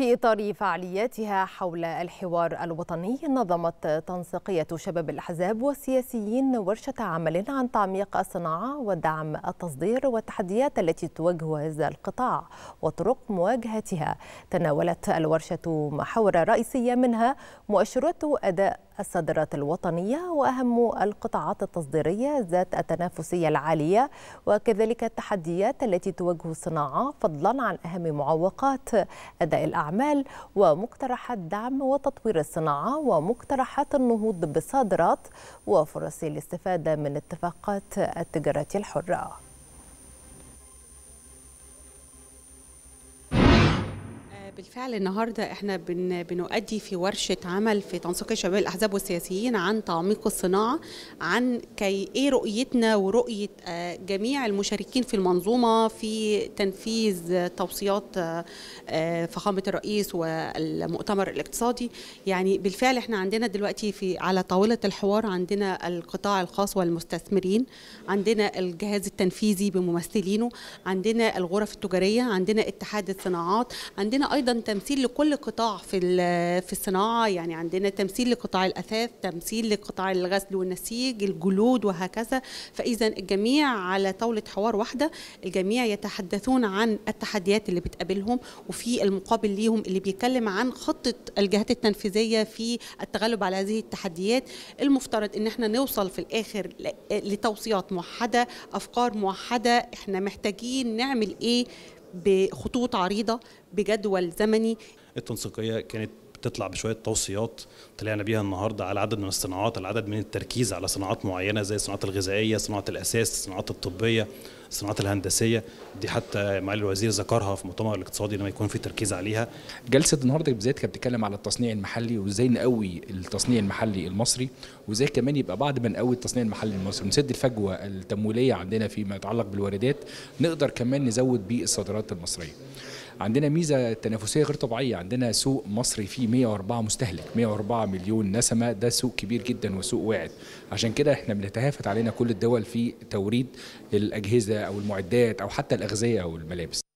في إطار فعالياتها حول الحوار الوطني نظمت تنسيقية شباب الأحزاب والسياسيين ورشة عمل عن تعميق الصناعة ودعم التصدير والتحديات التي تواجه هذا القطاع وطرق مواجهتها تناولت الورشة محاور رئيسية منها مؤشرات أداء الصادرات الوطنية وأهم القطاعات التصديرية ذات التنافسية العالية وكذلك التحديات التي تواجه الصناعة فضلا عن أهم معوقات أداء الأعمال ومقترحات دعم وتطوير الصناعة ومقترحات النهوض بالصادرات وفرص الاستفادة من اتفاقات التجارة الحرة بالفعل النهارده احنا بن بنؤدي في ورشه عمل في تنسيق شباب الاحزاب والسياسيين عن تعميق الصناعه عن كي ايه رؤيتنا ورؤيه آه، جميع المشاركين في المنظومه في تنفيذ توصيات آه، آه، فخامه الرئيس والمؤتمر الاقتصادي يعني بالفعل احنا عندنا دلوقتي في على طاوله الحوار عندنا القطاع الخاص والمستثمرين عندنا الجهاز التنفيذي بممثلينه عندنا الغرف التجاريه عندنا اتحاد الصناعات عندنا ايضا ايضا تمثيل لكل قطاع في في الصناعه يعني عندنا تمثيل لقطاع الاثاث تمثيل لقطاع الغسل والنسيج الجلود وهكذا فاذا الجميع على طاوله حوار واحده الجميع يتحدثون عن التحديات اللي بتقابلهم وفي المقابل ليهم اللي بيتكلم عن خطه الجهات التنفيذيه في التغلب على هذه التحديات المفترض ان احنا نوصل في الاخر لتوصيات موحده افكار موحده احنا محتاجين نعمل ايه بخطوط عريضه بجدول زمني التنسيقيه كانت بتطلع بشويه توصيات طلعنا بيها النهارده على عدد من الصناعات على عدد من التركيز على صناعات معينه زي الصناعات الغذائيه صناعه الاساس الصناعات الطبيه الصناعات الهندسيه دي حتى معالي الوزير ذكرها في مؤتمر الاقتصادي لما يكون في تركيز عليها جلسه النهارده بالذات كانت بتتكلم على التصنيع المحلي وازاي نقوي التصنيع المحلي المصري وازاي كمان يبقى بعد ما نقوي التصنيع المحلي المصري ونسد الفجوه التمويليه عندنا فيما يتعلق بالواردات نقدر كمان نزود بيه الصادرات المصريه عندنا ميزه تنافسيه غير طبيعيه عندنا سوق مصري فيه 104 مستهلك 104 مليون نسمه ده سوق كبير جدا وسوق واعد عشان كده احنا بنتهافت علينا كل الدول في توريد الاجهزه او المعدات او حتى الاغذيه او الملابس